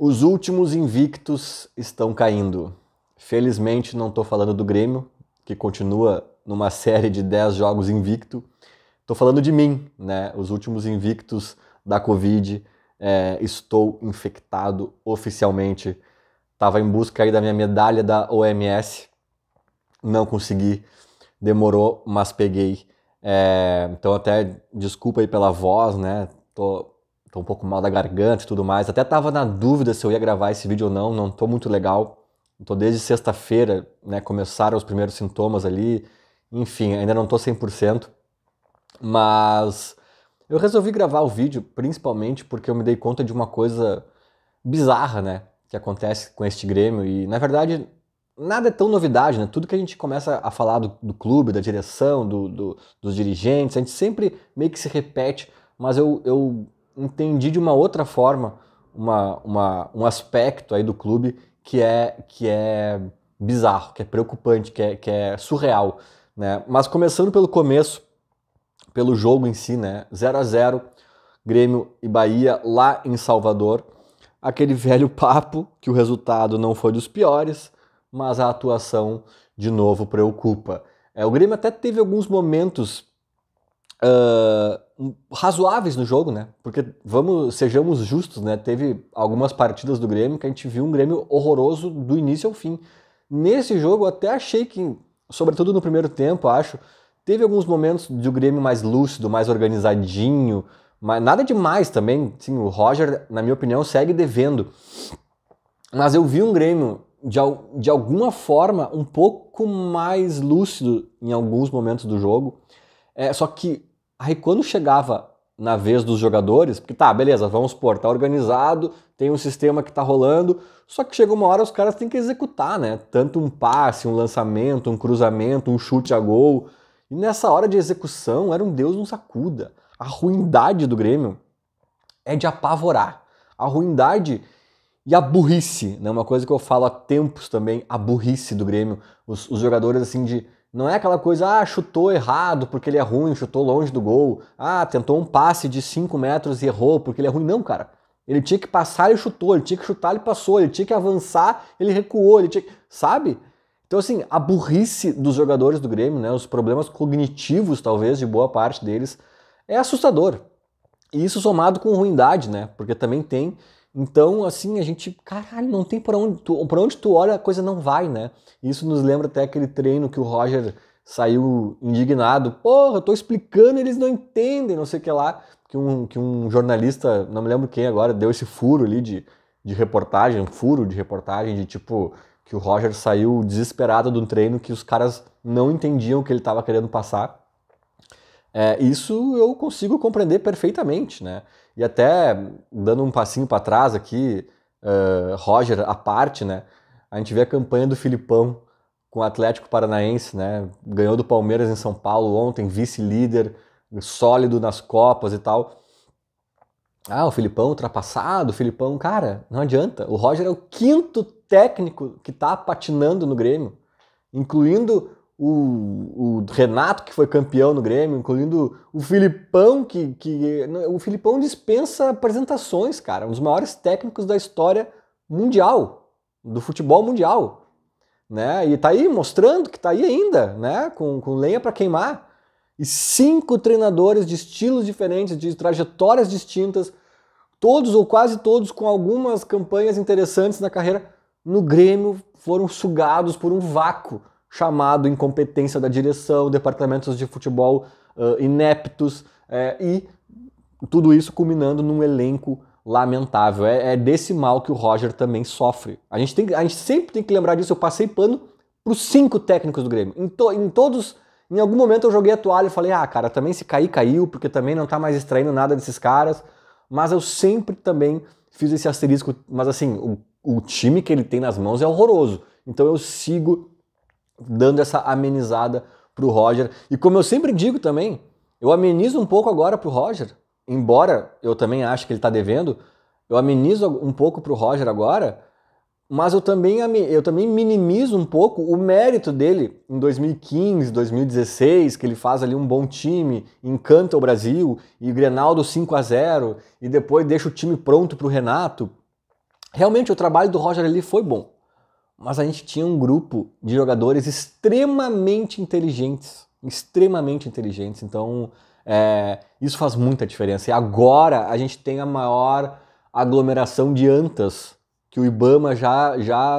Os últimos invictos estão caindo. Felizmente não estou falando do Grêmio, que continua numa série de 10 jogos invicto. Estou falando de mim, né? Os últimos invictos da Covid. É, estou infectado oficialmente. Estava em busca aí da minha medalha da OMS. Não consegui. Demorou, mas peguei. É, então até desculpa aí pela voz, né? Tô tô um pouco mal da garganta e tudo mais. Até tava na dúvida se eu ia gravar esse vídeo ou não, não tô muito legal. Tô desde sexta-feira, né, começaram os primeiros sintomas ali. Enfim, ainda não tô 100%, mas eu resolvi gravar o vídeo principalmente porque eu me dei conta de uma coisa bizarra, né, que acontece com este Grêmio e na verdade nada é tão novidade, né? Tudo que a gente começa a falar do, do clube, da direção, do, do, dos dirigentes, a gente sempre meio que se repete, mas eu, eu entendi de uma outra forma uma, uma, um aspecto aí do clube que é, que é bizarro, que é preocupante, que é, que é surreal. Né? Mas começando pelo começo, pelo jogo em si, né? 0 a 0 Grêmio e Bahia lá em Salvador. Aquele velho papo que o resultado não foi dos piores, mas a atuação de novo preocupa. É, o Grêmio até teve alguns momentos uh, razoáveis no jogo, né? Porque vamos, sejamos justos, né? Teve algumas partidas do Grêmio que a gente viu um Grêmio horroroso do início ao fim. Nesse jogo eu até achei que, sobretudo no primeiro tempo, acho, teve alguns momentos do Grêmio mais lúcido, mais organizadinho, mas nada demais também. Sim, o Roger, na minha opinião, segue devendo. Mas eu vi um Grêmio de, de alguma forma um pouco mais lúcido em alguns momentos do jogo. É, só que Aí quando chegava na vez dos jogadores, porque tá, beleza, vamos supor, tá organizado, tem um sistema que tá rolando, só que chega uma hora os caras têm que executar, né? Tanto um passe, um lançamento, um cruzamento, um chute a gol. E nessa hora de execução era um Deus nos acuda. A ruindade do Grêmio é de apavorar. A ruindade e a burrice, né? Uma coisa que eu falo há tempos também, a burrice do Grêmio. Os, os jogadores assim de não é aquela coisa, ah, chutou errado porque ele é ruim, chutou longe do gol. Ah, tentou um passe de 5 metros e errou porque ele é ruim. Não, cara. Ele tinha que passar, ele chutou. Ele tinha que chutar, ele passou. Ele tinha que avançar, ele recuou. Ele tinha que... Sabe? Então, assim, a burrice dos jogadores do Grêmio, né, os problemas cognitivos, talvez, de boa parte deles, é assustador. E isso somado com ruindade, né? Porque também tem então, assim, a gente, caralho, não tem para onde, tu, onde tu olha, a coisa não vai, né? Isso nos lembra até aquele treino que o Roger saiu indignado. Porra, eu tô explicando, eles não entendem, não sei o que lá. Que um, que um jornalista, não me lembro quem agora, deu esse furo ali de, de reportagem, um furo de reportagem, de tipo, que o Roger saiu desesperado de um treino que os caras não entendiam o que ele estava querendo passar. É, isso eu consigo compreender perfeitamente, né? E até dando um passinho para trás aqui, uh, Roger a parte, né? A gente vê a campanha do Filipão com o Atlético Paranaense, né? Ganhou do Palmeiras em São Paulo ontem, vice-líder, sólido nas Copas e tal. Ah, o Filipão ultrapassado, o Filipão, cara, não adianta. O Roger é o quinto técnico que tá patinando no Grêmio, incluindo o, o Renato, que foi campeão no Grêmio, incluindo o Filipão, que, que. O Filipão dispensa apresentações, cara. Um dos maiores técnicos da história mundial, do futebol mundial. Né? E tá aí mostrando que tá aí ainda, né? Com, com lenha para queimar. E cinco treinadores de estilos diferentes, de trajetórias distintas, todos ou quase todos com algumas campanhas interessantes na carreira, no Grêmio foram sugados por um vácuo chamado incompetência da direção, departamentos de futebol uh, ineptos é, e tudo isso culminando num elenco lamentável. É, é, desse mal que o Roger também sofre. A gente, tem, a gente sempre tem que lembrar disso. Eu passei pano para os cinco técnicos do Grêmio. Em, to, em todos, em algum momento eu joguei a toalha e falei: ah, cara, também se cair, caiu, porque também não tá mais extraindo nada desses caras. Mas eu sempre também fiz esse asterisco. Mas assim, o, o time que ele tem nas mãos é horroroso. Então eu sigo dando essa amenizada para o Roger. E como eu sempre digo também, eu amenizo um pouco agora para o Roger, embora eu também acho que ele está devendo, eu amenizo um pouco para o Roger agora, mas eu também, eu também minimizo um pouco o mérito dele em 2015, 2016, que ele faz ali um bom time, encanta o Brasil, e o Grenaldo 5 a 0 e depois deixa o time pronto para o Renato. Realmente o trabalho do Roger ali foi bom mas a gente tinha um grupo de jogadores extremamente inteligentes, extremamente inteligentes. Então, é, isso faz muita diferença. E agora a gente tem a maior aglomeração de antas que o IBAMA já já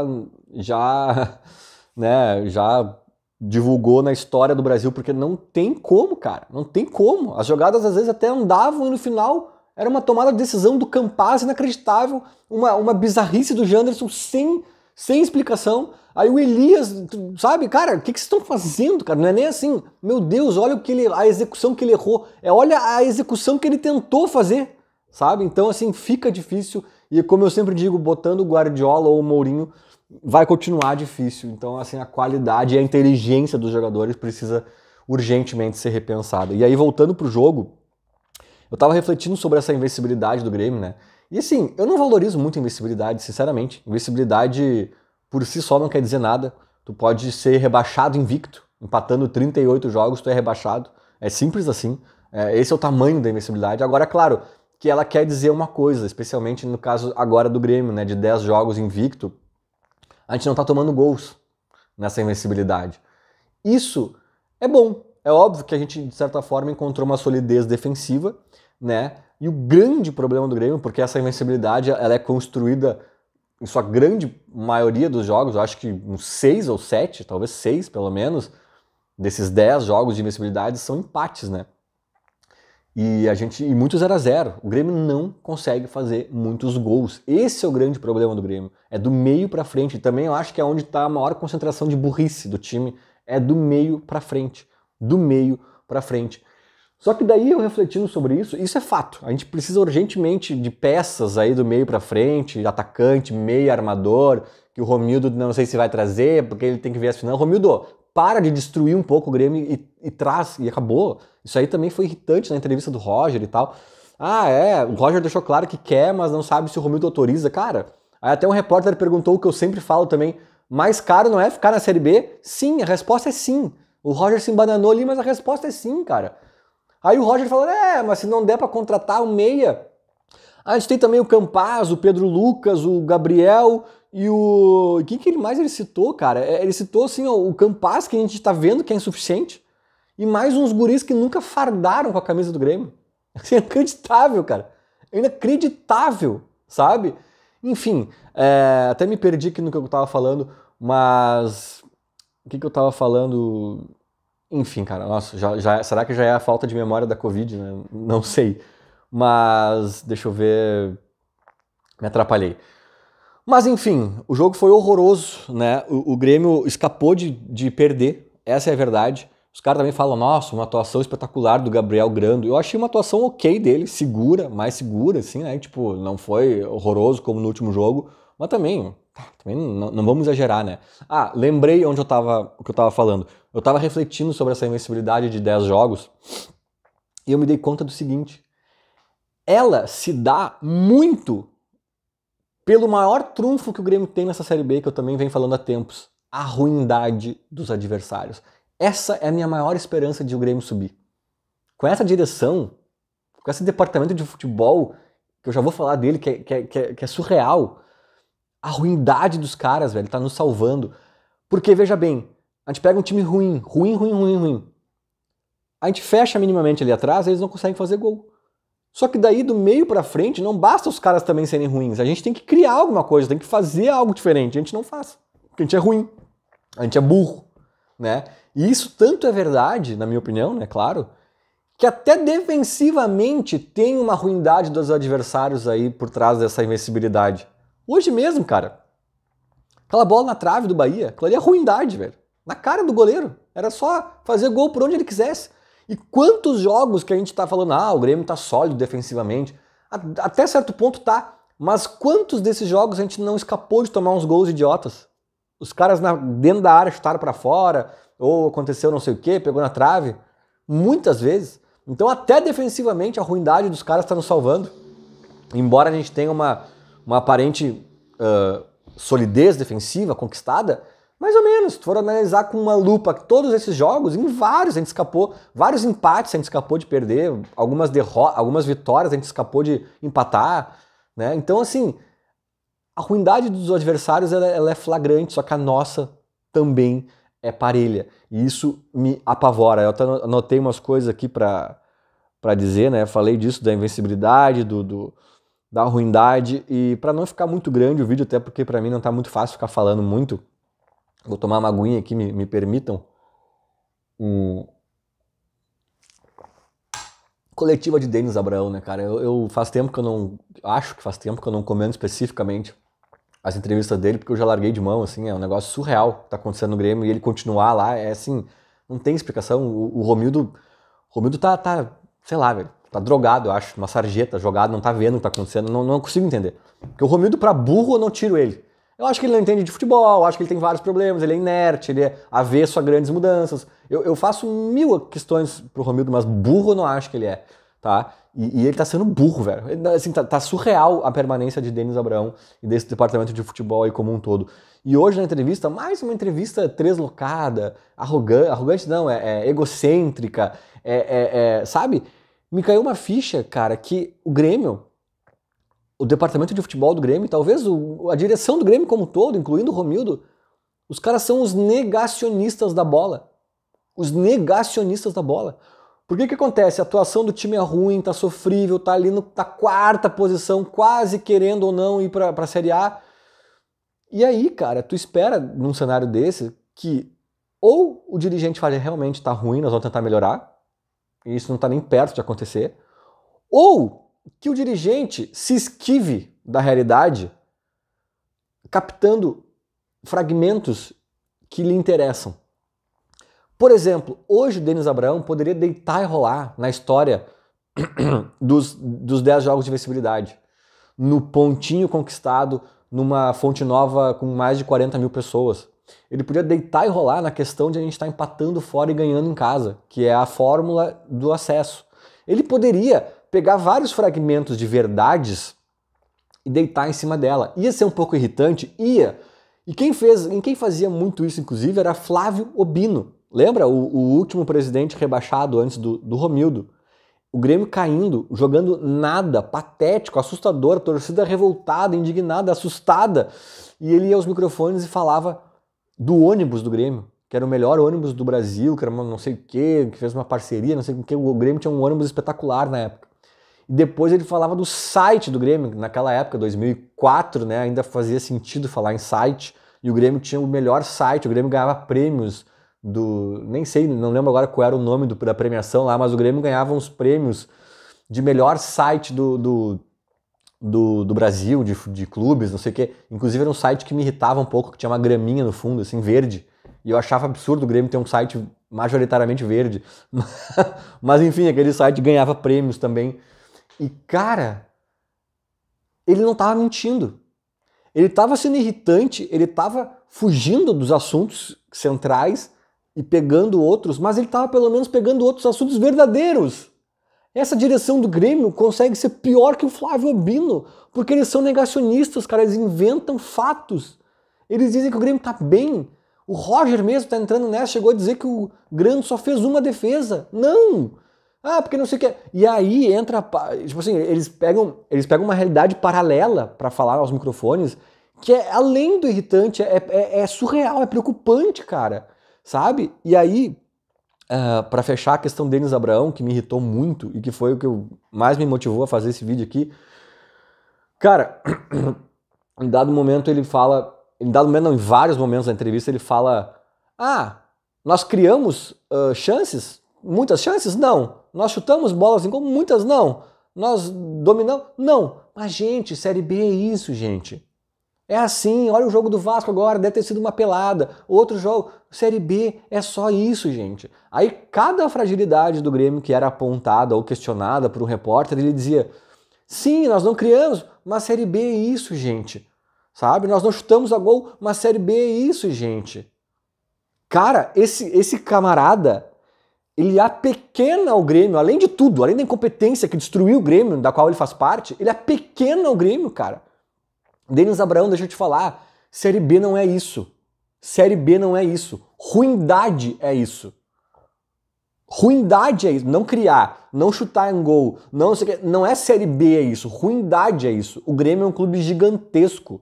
já né, já divulgou na história do Brasil, porque não tem como, cara, não tem como. As jogadas às vezes até andavam e no final era uma tomada de decisão do Campaz inacreditável, uma, uma bizarrice do Janderson sem sem explicação. Aí o Elias, sabe, cara, o que, que vocês estão fazendo, cara? Não é nem assim. Meu Deus, olha o que ele, a execução que ele errou. É, olha a execução que ele tentou fazer, sabe? Então, assim, fica difícil. E como eu sempre digo, botando o Guardiola ou o Mourinho, vai continuar difícil. Então, assim, a qualidade e a inteligência dos jogadores precisa urgentemente ser repensada. E aí, voltando pro jogo, eu tava refletindo sobre essa invencibilidade do Grêmio, né? E assim, eu não valorizo muito a invencibilidade, sinceramente. Invencibilidade por si só não quer dizer nada. Tu pode ser rebaixado invicto, empatando 38 jogos, tu é rebaixado. É simples assim. É, esse é o tamanho da invencibilidade. Agora, claro, que ela quer dizer uma coisa, especialmente no caso agora do Grêmio, né, de 10 jogos invicto, a gente não tá tomando gols nessa invencibilidade. Isso é bom. É óbvio que a gente, de certa forma, encontrou uma solidez defensiva né? E o grande problema do Grêmio, porque essa invencibilidade ela é construída em sua grande maioria dos jogos, eu acho que uns seis ou sete, talvez seis pelo menos, desses dez jogos de invencibilidade são empates, né? E a gente e muito 0 a 0. O Grêmio não consegue fazer muitos gols. Esse é o grande problema do Grêmio. É do meio para frente. E também eu acho que é onde está a maior concentração de burrice do time. É do meio para frente. Do meio para frente. Só que daí eu refletindo sobre isso, isso é fato. A gente precisa urgentemente de peças aí do meio para frente, atacante, meio armador, que o Romildo não sei se vai trazer, porque ele tem que ver as finanças. Romildo, para de destruir um pouco o Grêmio e, e traz, e acabou. Isso aí também foi irritante na entrevista do Roger e tal. Ah, é, o Roger deixou claro que quer, mas não sabe se o Romildo autoriza. Cara, aí até um repórter perguntou o que eu sempre falo também, mais caro não é ficar na Série B? Sim, a resposta é sim. O Roger se embananou ali, mas a resposta é sim, cara. Aí o Roger falou: é, mas se não der para contratar o meia. A gente tem também o Campaz, o Pedro Lucas, o Gabriel e o. Quem que ele mais ele citou, cara? É, ele citou assim, ó, o Campaz, que a gente tá vendo que é insuficiente, e mais uns guris que nunca fardaram com a camisa do Grêmio. Assim, é inacreditável, cara. É inacreditável, sabe? Enfim, é... até me perdi aqui no que eu tava falando, mas. O que, que eu tava falando? Enfim, cara, nossa, já, já, será que já é a falta de memória da Covid, né? Não sei. Mas, deixa eu ver. Me atrapalhei. Mas, enfim, o jogo foi horroroso, né? O, o Grêmio escapou de, de perder, essa é a verdade. Os caras também falam, nossa, uma atuação espetacular do Gabriel Grando. Eu achei uma atuação ok dele, segura, mais segura, assim, né? Tipo, não foi horroroso como no último jogo, mas também Tá, também não, não, vamos exagerar, né? Ah, lembrei onde eu tava, o que eu estava falando. Eu estava refletindo sobre essa invencibilidade de 10 jogos e eu me dei conta do seguinte: ela se dá muito pelo maior trunfo que o Grêmio tem nessa Série B, que eu também venho falando há tempos, a ruindade dos adversários. Essa é a minha maior esperança de o Grêmio subir. Com essa direção, com esse departamento de futebol, que eu já vou falar dele, que é, que é, que é, é surreal, a ruindade dos caras, velho, tá nos salvando. Porque, veja bem, a gente pega um time ruim, ruim, ruim, ruim, ruim. A gente fecha minimamente ali atrás, eles não conseguem fazer gol. Só que daí do meio para frente não basta os caras também serem ruins. A gente tem que criar alguma coisa, tem que fazer algo diferente. A gente não faz. Porque a gente é ruim. A gente é burro, né? E isso tanto é verdade, na minha opinião, né, claro, que até defensivamente tem uma ruindade dos adversários aí por trás dessa invencibilidade. Hoje mesmo, cara, aquela bola na trave do Bahia, aquilo ali é ruindade, velho. Na cara do goleiro. Era só fazer gol por onde ele quisesse. E quantos jogos que a gente tá falando, ah, o Grêmio tá sólido defensivamente. Até certo ponto tá. Mas quantos desses jogos a gente não escapou de tomar uns gols idiotas? Os caras na, dentro da área chutaram para fora, ou aconteceu não sei o que, pegou na trave. Muitas vezes. Então, até defensivamente, a ruindade dos caras está nos salvando. Embora a gente tenha uma uma aparente uh, solidez defensiva conquistada, mais ou menos, se for analisar com uma lupa todos esses jogos, em vários a gente escapou, vários empates a gente escapou de perder, algumas derrotas, algumas vitórias a gente escapou de empatar, né? Então, assim, a ruindade dos adversários ela, ela é flagrante, só que a nossa também é parelha. E isso me apavora. Eu até anotei umas coisas aqui para dizer, né? Falei disso da invencibilidade, do, do da ruindade. E para não ficar muito grande o vídeo, até porque para mim não está muito fácil ficar falando muito, vou tomar uma aguinha aqui, me, me permitam. o Coletiva de Denis Abraão, né, cara? Eu, eu faz tempo que eu não. Acho que faz tempo que eu não comendo especificamente as entrevistas dele, porque eu já larguei de mão, assim, é um negócio surreal que tá acontecendo no Grêmio e ele continuar lá, é assim, não tem explicação. O, o Romildo, Romildo tá, tá, sei lá, velho, tá drogado, eu acho, uma sarjeta, jogado, não tá vendo o que tá acontecendo, não, não consigo entender. Porque o Romildo, pra burro, eu não tiro ele. Eu acho que ele não entende de futebol, eu acho que ele tem vários problemas, ele é inerte, ele é avesso a grandes mudanças. Eu, eu faço mil questões pro Romildo, mas burro eu não acho que ele é, tá? E, e ele tá sendo burro, velho. assim, tá, tá, surreal a permanência de Denis Abraão e desse departamento de futebol aí como um todo. E hoje na entrevista, mais uma entrevista treslocada, arrogante, arrogante não, é, é egocêntrica, é, é, é sabe? me caiu uma ficha, cara, que o Grêmio, o departamento de futebol do Grêmio, talvez o, a direção do Grêmio como um todo, incluindo o Romildo, os caras são os negacionistas da bola. Os negacionistas da bola. Por que que acontece? A atuação do time é ruim, tá sofrível, tá ali na tá quarta posição, quase querendo ou não ir pra, a Série A. E aí, cara, tu espera num cenário desse que ou o dirigente fala realmente tá ruim, nós vamos tentar melhorar, e isso não está nem perto de acontecer, ou que o dirigente se esquive da realidade captando fragmentos que lhe interessam. Por exemplo, hoje o Denis Abraão poderia deitar e rolar na história dos, dos 10 jogos de visibilidade, no pontinho conquistado numa fonte nova com mais de 40 mil pessoas. Ele podia deitar e rolar na questão de a gente estar tá empatando fora e ganhando em casa, que é a fórmula do acesso. Ele poderia pegar vários fragmentos de verdades e deitar em cima dela. Ia ser um pouco irritante, ia. E quem fez, quem fazia muito isso, inclusive, era Flávio Obino. Lembra o, o último presidente rebaixado antes do, do Romildo? O Grêmio caindo, jogando nada, patético, assustador, torcida revoltada, indignada, assustada. E ele ia aos microfones e falava do ônibus do Grêmio, que era o melhor ônibus do Brasil, que era uma, não sei o quê, que fez uma parceria, não sei o quê. O Grêmio tinha um ônibus espetacular na época. E depois ele falava do site do Grêmio, naquela época, 2004, né, ainda fazia sentido falar em site. E o Grêmio tinha o melhor site, o Grêmio ganhava prêmios do. Nem sei, não lembro agora qual era o nome do, da premiação lá, mas o Grêmio ganhava uns prêmios de melhor site do, do do, do Brasil, de, de clubes, não sei o quê. Inclusive era um site que me irritava um pouco, que tinha uma graminha no fundo, assim, verde. E eu achava absurdo o Grêmio ter um site majoritariamente verde. Mas enfim, aquele site ganhava prêmios também. E cara, ele não estava mentindo. Ele estava sendo irritante, ele estava fugindo dos assuntos centrais e pegando outros, mas ele estava pelo menos pegando outros assuntos verdadeiros. Essa direção do Grêmio consegue ser pior que o Flávio Albino, porque eles são negacionistas, cara, eles inventam fatos. Eles dizem que o Grêmio tá bem. O Roger mesmo tá entrando nessa, chegou a dizer que o Grêmio só fez uma defesa. Não! Ah, porque não sei o que. E aí entra, tipo assim, eles pegam, eles pegam uma realidade paralela para falar aos microfones, que é além do irritante, é, é, é surreal, é preocupante, cara. Sabe? E aí, Uh, ah, para fechar a questão Denis Abraão, que me irritou muito e que foi o que mais me motivou a fazer esse vídeo aqui. Cara, em dado momento ele fala, em dado momento não, em vários momentos da entrevista ele fala: "Ah, nós criamos uh, chances, muitas chances? Não. Nós chutamos bolas em gol, muitas não. Nós dominamos? Não. Mas gente, série B é isso, gente. É assim, olha o jogo do Vasco agora, deve ter sido uma pelada. Outro jogo, Série B, é só isso, gente. Aí cada fragilidade do Grêmio que era apontada ou questionada por um repórter, ele dizia: sim, nós não criamos, mas Série B é isso, gente. Sabe? Nós não chutamos a gol, mas Série B é isso, gente. Cara, esse, esse camarada, ele apequena o Grêmio, além de tudo, além da incompetência que destruiu o Grêmio, da qual ele faz parte, ele apequena o Grêmio, cara. Denis Abraão, deixa eu te falar, Série B não é isso. Série B não é isso. Ruindade é isso. Ruindade é isso. Não criar, não chutar em gol, não, não é Série B é isso. Ruindade é isso. O Grêmio é um clube gigantesco.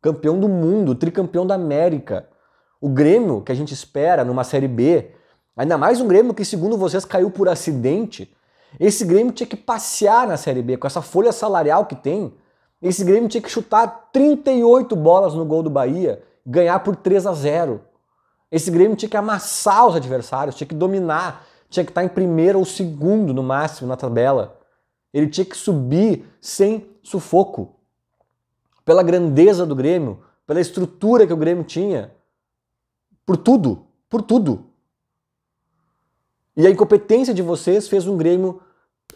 Campeão do mundo, tricampeão da América. O Grêmio que a gente espera numa Série B, ainda mais um Grêmio que, segundo vocês, caiu por acidente. Esse Grêmio tinha que passear na Série B com essa folha salarial que tem. Esse Grêmio tinha que chutar 38 bolas no gol do Bahia, ganhar por 3 a 0. Esse Grêmio tinha que amassar os adversários, tinha que dominar, tinha que estar em primeiro ou segundo no máximo na tabela. Ele tinha que subir sem sufoco. Pela grandeza do Grêmio, pela estrutura que o Grêmio tinha, por tudo, por tudo. E a incompetência de vocês fez um Grêmio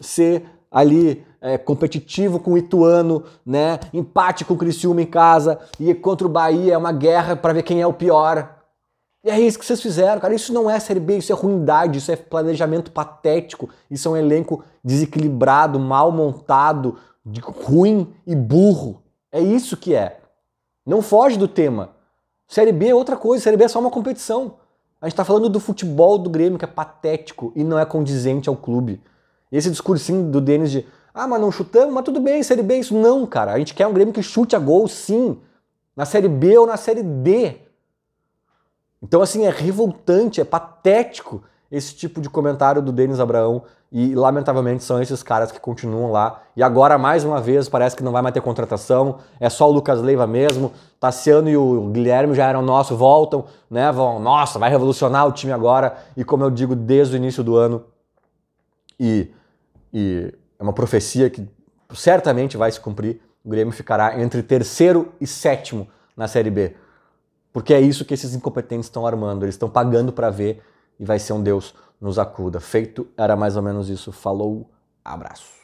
ser ali é, competitivo com o Ituano, né? Empate com o Criciúma em casa e contra o Bahia é uma guerra para ver quem é o pior. E é isso que vocês fizeram, cara. Isso não é Série B, isso é ruindade, isso é planejamento patético, isso é um elenco desequilibrado, mal montado, ruim e burro. É isso que é. Não foge do tema. Série B é outra coisa, Série B é só uma competição. A gente tá falando do futebol do Grêmio, que é patético e não é condizente ao clube. Esse discursinho do Denis de ah, mas não chutamos, mas tudo bem, Série B é isso. Não, cara, a gente quer um Grêmio que chute a gol, sim. Na Série B ou na Série D. Então, assim, é revoltante, é patético esse tipo de comentário do Denis Abraão. E, lamentavelmente, são esses caras que continuam lá. E agora, mais uma vez, parece que não vai mais ter contratação. É só o Lucas Leiva mesmo. Tassiano e o Guilherme já eram nossos, voltam, né? Vão, nossa, vai revolucionar o time agora. E como eu digo desde o início do ano, e, e é uma profecia que certamente vai se cumprir. O Grêmio ficará entre terceiro e sétimo na Série B. Porque é isso que esses incompetentes estão armando. Eles estão pagando para ver e vai ser um Deus nos acuda. Feito era mais ou menos isso. Falou, abraço.